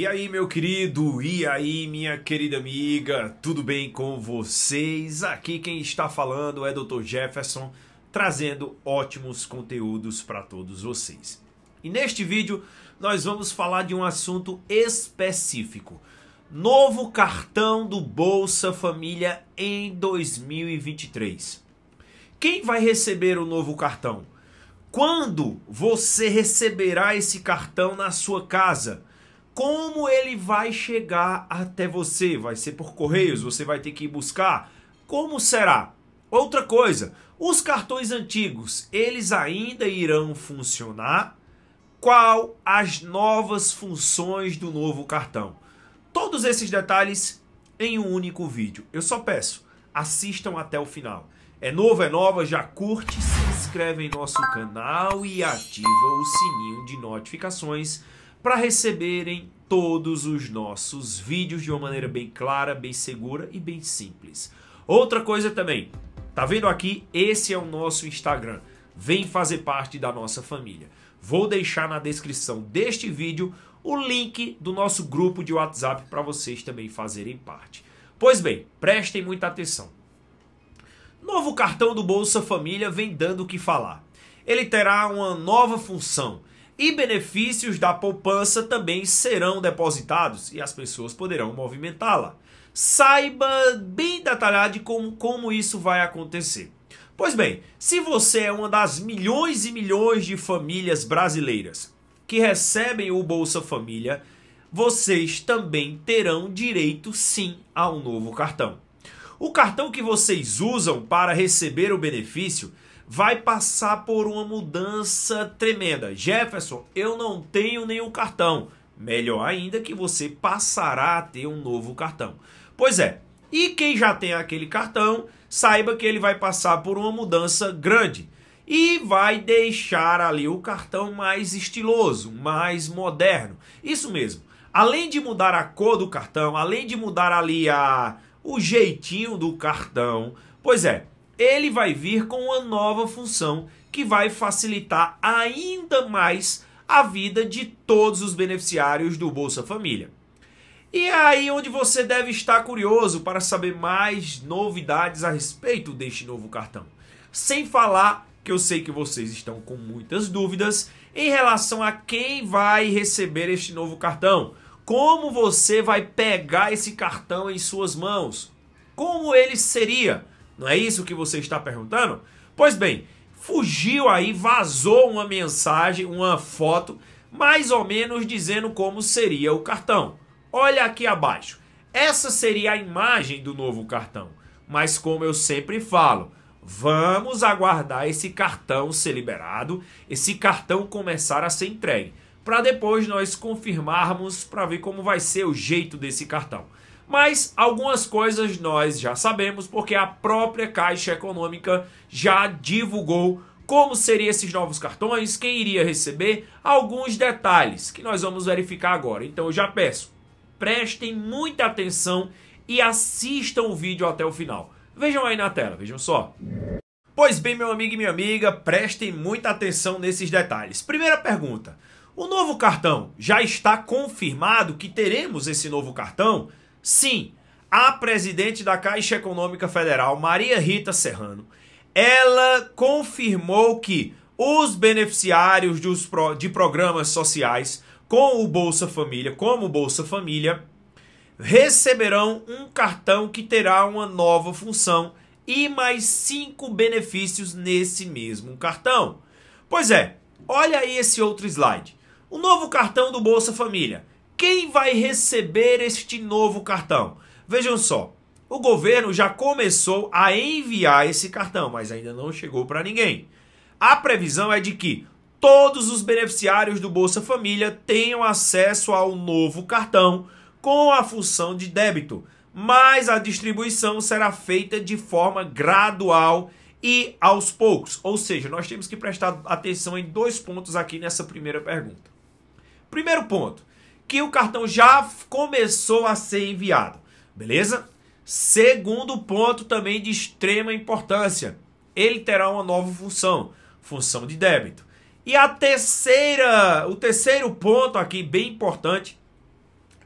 E aí, meu querido? E aí, minha querida amiga? Tudo bem com vocês? Aqui quem está falando é Dr. Jefferson, trazendo ótimos conteúdos para todos vocês. E neste vídeo nós vamos falar de um assunto específico. Novo cartão do Bolsa Família em 2023. Quem vai receber o novo cartão? Quando você receberá esse cartão na sua casa? Como ele vai chegar até você? Vai ser por correios? Você vai ter que ir buscar? Como será? Outra coisa, os cartões antigos, eles ainda irão funcionar? Qual as novas funções do novo cartão? Todos esses detalhes em um único vídeo. Eu só peço, assistam até o final. É novo, é nova, já curte, se inscreve em nosso canal e ativa o sininho de notificações para receberem todos os nossos vídeos de uma maneira bem clara, bem segura e bem simples. Outra coisa também, tá vendo aqui? Esse é o nosso Instagram. Vem fazer parte da nossa família. Vou deixar na descrição deste vídeo o link do nosso grupo de WhatsApp para vocês também fazerem parte. Pois bem, prestem muita atenção. Novo cartão do Bolsa Família vem dando o que falar. Ele terá uma nova função e benefícios da poupança também serão depositados e as pessoas poderão movimentá-la. Saiba bem detalhado como, como isso vai acontecer. Pois bem, se você é uma das milhões e milhões de famílias brasileiras que recebem o Bolsa Família, vocês também terão direito sim a um novo cartão. O cartão que vocês usam para receber o benefício vai passar por uma mudança tremenda. Jefferson, eu não tenho nenhum cartão. Melhor ainda que você passará a ter um novo cartão. Pois é, e quem já tem aquele cartão, saiba que ele vai passar por uma mudança grande e vai deixar ali o cartão mais estiloso, mais moderno. Isso mesmo. Além de mudar a cor do cartão, além de mudar ali a o jeitinho do cartão, pois é, ele vai vir com uma nova função que vai facilitar ainda mais a vida de todos os beneficiários do Bolsa Família. E é aí onde você deve estar curioso para saber mais novidades a respeito deste novo cartão. Sem falar que eu sei que vocês estão com muitas dúvidas em relação a quem vai receber este novo cartão, como você vai pegar esse cartão em suas mãos, como ele seria não é isso que você está perguntando? Pois bem, fugiu aí, vazou uma mensagem, uma foto, mais ou menos dizendo como seria o cartão. Olha aqui abaixo. Essa seria a imagem do novo cartão. Mas como eu sempre falo, vamos aguardar esse cartão ser liberado, esse cartão começar a ser entregue, para depois nós confirmarmos para ver como vai ser o jeito desse cartão. Mas algumas coisas nós já sabemos, porque a própria Caixa Econômica já divulgou como seriam esses novos cartões, quem iria receber, alguns detalhes que nós vamos verificar agora. Então eu já peço, prestem muita atenção e assistam o vídeo até o final. Vejam aí na tela, vejam só. Pois bem, meu amigo e minha amiga, prestem muita atenção nesses detalhes. Primeira pergunta: o novo cartão já está confirmado que teremos esse novo cartão? Sim, a presidente da Caixa Econômica Federal, Maria Rita Serrano, ela confirmou que os beneficiários de programas sociais com o Bolsa Família, como o Bolsa Família, receberão um cartão que terá uma nova função e mais cinco benefícios nesse mesmo cartão. Pois é, olha aí esse outro slide. O novo cartão do Bolsa Família quem vai receber este novo cartão? Vejam só, o governo já começou a enviar esse cartão, mas ainda não chegou para ninguém. A previsão é de que todos os beneficiários do Bolsa Família tenham acesso ao novo cartão com a função de débito, mas a distribuição será feita de forma gradual e aos poucos. Ou seja, nós temos que prestar atenção em dois pontos aqui nessa primeira pergunta. Primeiro ponto: que o cartão já começou a ser enviado, beleza? Segundo ponto também de extrema importância, ele terá uma nova função, função de débito. E a terceira, o terceiro ponto aqui bem importante,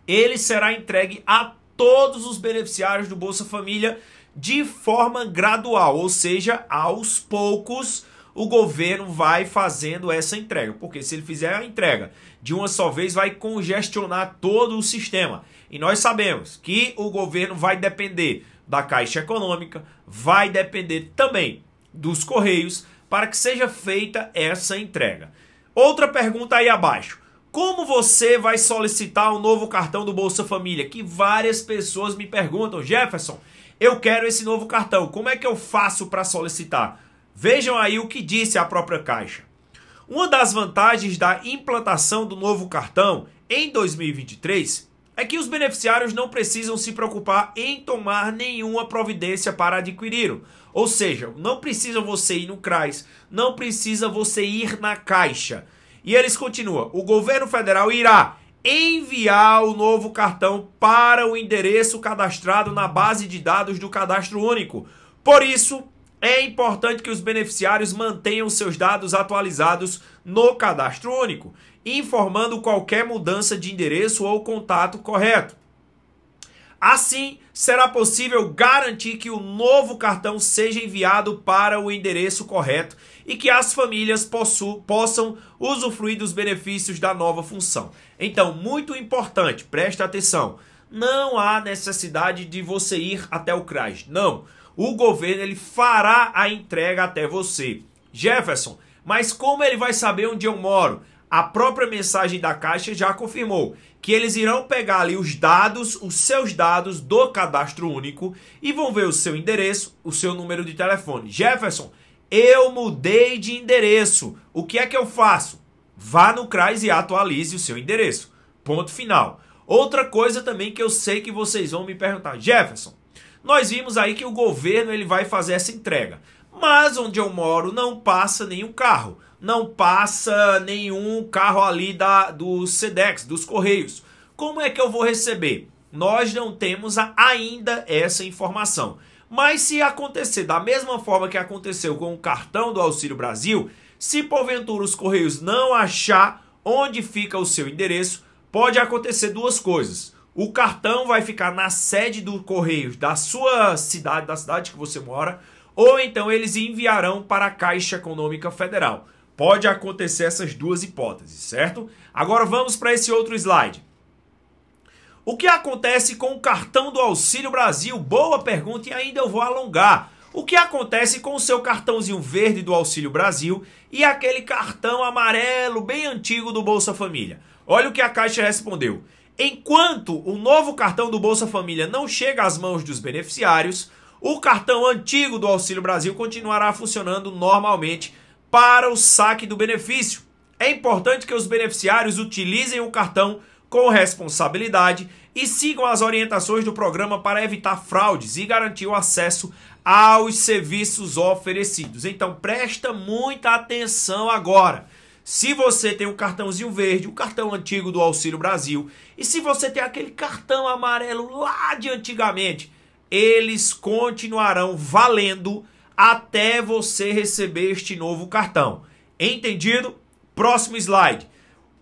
ele será entregue a todos os beneficiários do Bolsa Família de forma gradual, ou seja, aos poucos o governo vai fazendo essa entrega. Porque se ele fizer a entrega de uma só vez, vai congestionar todo o sistema. E nós sabemos que o governo vai depender da Caixa Econômica, vai depender também dos Correios para que seja feita essa entrega. Outra pergunta aí abaixo. Como você vai solicitar o um novo cartão do Bolsa Família? Que várias pessoas me perguntam, Jefferson, eu quero esse novo cartão. Como é que eu faço para solicitar? Vejam aí o que disse a própria Caixa. Uma das vantagens da implantação do novo cartão em 2023 é que os beneficiários não precisam se preocupar em tomar nenhuma providência para adquiri-lo. Ou seja, não precisa você ir no CRAS, não precisa você ir na Caixa. E eles continuam: o governo federal irá enviar o novo cartão para o endereço cadastrado na base de dados do Cadastro Único. Por isso, é importante que os beneficiários mantenham seus dados atualizados no cadastro único, informando qualquer mudança de endereço ou contato correto. Assim, será possível garantir que o novo cartão seja enviado para o endereço correto e que as famílias possam usufruir dos benefícios da nova função. Então, muito importante, preste atenção. Não há necessidade de você ir até o CRAS. Não o governo ele fará a entrega até você. Jefferson, mas como ele vai saber onde eu moro? A própria mensagem da Caixa já confirmou que eles irão pegar ali os dados, os seus dados do cadastro único e vão ver o seu endereço, o seu número de telefone. Jefferson, eu mudei de endereço. O que é que eu faço? Vá no CRAS e atualize o seu endereço. Ponto final. Outra coisa também que eu sei que vocês vão me perguntar, Jefferson, nós vimos aí que o governo ele vai fazer essa entrega. Mas onde eu moro não passa nenhum carro, não passa nenhum carro ali da do Sedex, dos Correios. Como é que eu vou receber? Nós não temos ainda essa informação. Mas se acontecer da mesma forma que aconteceu com o cartão do Auxílio Brasil, se porventura os Correios não achar onde fica o seu endereço, pode acontecer duas coisas. O cartão vai ficar na sede do Correios da sua cidade, da cidade que você mora, ou então eles enviarão para a Caixa Econômica Federal. Pode acontecer essas duas hipóteses, certo? Agora vamos para esse outro slide. O que acontece com o cartão do Auxílio Brasil? Boa pergunta e ainda eu vou alongar. O que acontece com o seu cartãozinho verde do Auxílio Brasil e aquele cartão amarelo bem antigo do Bolsa Família? Olha o que a Caixa respondeu. Enquanto o novo cartão do Bolsa Família não chega às mãos dos beneficiários, o cartão antigo do Auxílio Brasil continuará funcionando normalmente para o saque do benefício. É importante que os beneficiários utilizem o cartão com responsabilidade e sigam as orientações do programa para evitar fraudes e garantir o acesso aos serviços oferecidos. Então presta muita atenção agora se você tem o um cartãozinho verde, o um cartão antigo do Auxílio Brasil, e se você tem aquele cartão amarelo lá de antigamente, eles continuarão valendo até você receber este novo cartão. Entendido? Próximo slide.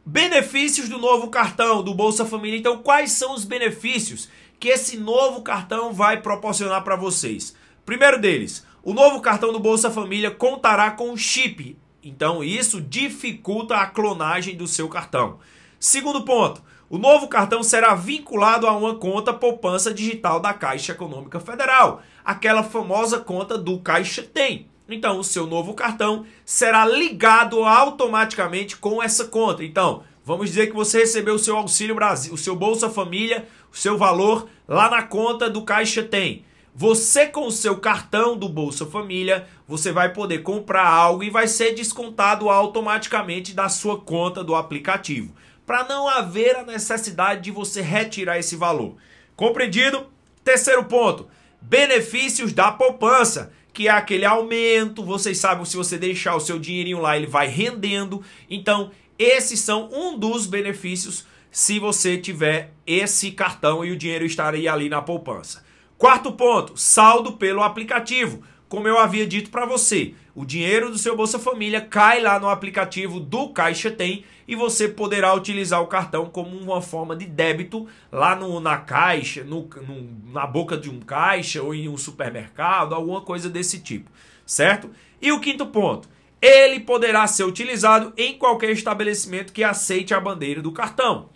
Benefícios do novo cartão do Bolsa Família. Então, quais são os benefícios que esse novo cartão vai proporcionar para vocês? Primeiro deles, o novo cartão do Bolsa Família contará com um chip então isso dificulta a clonagem do seu cartão. Segundo ponto, o novo cartão será vinculado a uma conta poupança digital da Caixa Econômica Federal, aquela famosa conta do Caixa Tem. Então, o seu novo cartão será ligado automaticamente com essa conta. Então, vamos dizer que você recebeu o seu Auxílio Brasil, o seu Bolsa Família, o seu valor lá na conta do Caixa Tem. Você com o seu cartão do Bolsa Família, você vai poder comprar algo e vai ser descontado automaticamente da sua conta do aplicativo, para não haver a necessidade de você retirar esse valor. Compreendido? Terceiro ponto, benefícios da poupança que é aquele aumento, vocês sabem, se você deixar o seu dinheirinho lá, ele vai rendendo. Então, esses são um dos benefícios se você tiver esse cartão e o dinheiro estaria ali na poupança. Quarto ponto, saldo pelo aplicativo. Como eu havia dito para você, o dinheiro do seu Bolsa Família cai lá no aplicativo do Caixa Tem e você poderá utilizar o cartão como uma forma de débito lá no, na caixa, no, no, na boca de um caixa ou em um supermercado, alguma coisa desse tipo, certo? E o quinto ponto, ele poderá ser utilizado em qualquer estabelecimento que aceite a bandeira do cartão,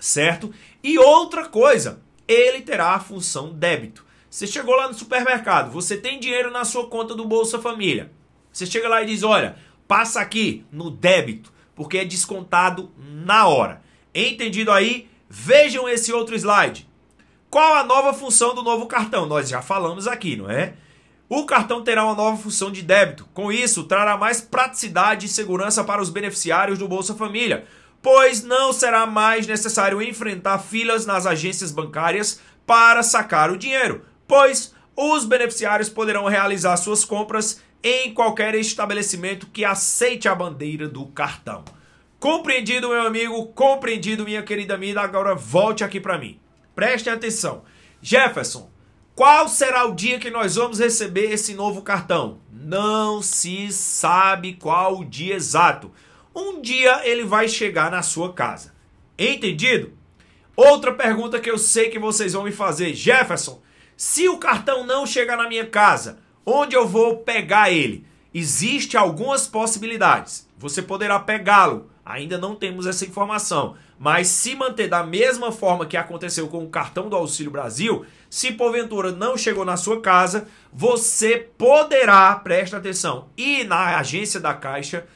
certo? E outra coisa, ele terá a função débito. Você chegou lá no supermercado, você tem dinheiro na sua conta do Bolsa Família. Você chega lá e diz: olha, passa aqui no débito, porque é descontado na hora. Entendido aí? Vejam esse outro slide. Qual a nova função do novo cartão? Nós já falamos aqui, não é? O cartão terá uma nova função de débito. Com isso, trará mais praticidade e segurança para os beneficiários do Bolsa Família pois não será mais necessário enfrentar filas nas agências bancárias para sacar o dinheiro, pois os beneficiários poderão realizar suas compras em qualquer estabelecimento que aceite a bandeira do cartão. Compreendido, meu amigo? Compreendido, minha querida amiga? Agora volte aqui para mim. Preste atenção. Jefferson, qual será o dia que nós vamos receber esse novo cartão? Não se sabe qual o dia exato um dia ele vai chegar na sua casa. Entendido? Outra pergunta que eu sei que vocês vão me fazer, Jefferson, se o cartão não chegar na minha casa, onde eu vou pegar ele? Existem algumas possibilidades. Você poderá pegá-lo. Ainda não temos essa informação. Mas se manter da mesma forma que aconteceu com o cartão do Auxílio Brasil, se porventura não chegou na sua casa, você poderá, presta atenção, ir na agência da Caixa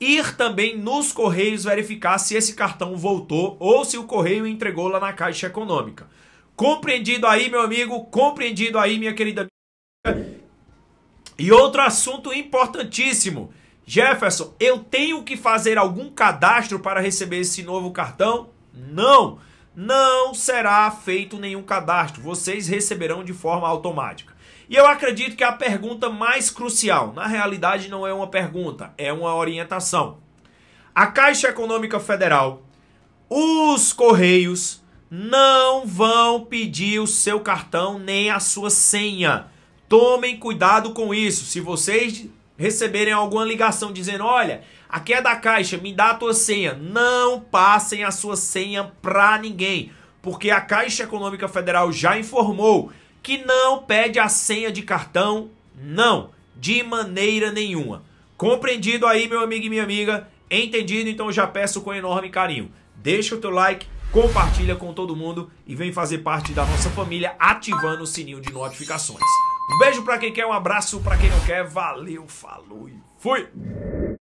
ir também nos correios verificar se esse cartão voltou ou se o correio entregou lá na Caixa Econômica. Compreendido aí, meu amigo? Compreendido aí, minha querida amiga? E outro assunto importantíssimo. Jefferson, eu tenho que fazer algum cadastro para receber esse novo cartão? Não, não será feito nenhum cadastro. Vocês receberão de forma automática. E eu acredito que é a pergunta mais crucial, na realidade não é uma pergunta, é uma orientação. A Caixa Econômica Federal, os Correios não vão pedir o seu cartão nem a sua senha. Tomem cuidado com isso. Se vocês receberem alguma ligação dizendo: olha, aqui é da caixa, me dá a tua senha. Não passem a sua senha para ninguém, porque a Caixa Econômica Federal já informou que não pede a senha de cartão, não, de maneira nenhuma. Compreendido aí, meu amigo e minha amiga? Entendido? Então já peço com enorme carinho. Deixa o teu like, compartilha com todo mundo e vem fazer parte da nossa família ativando o sininho de notificações. Um beijo para quem quer, um abraço para quem não quer. Valeu, falou e fui.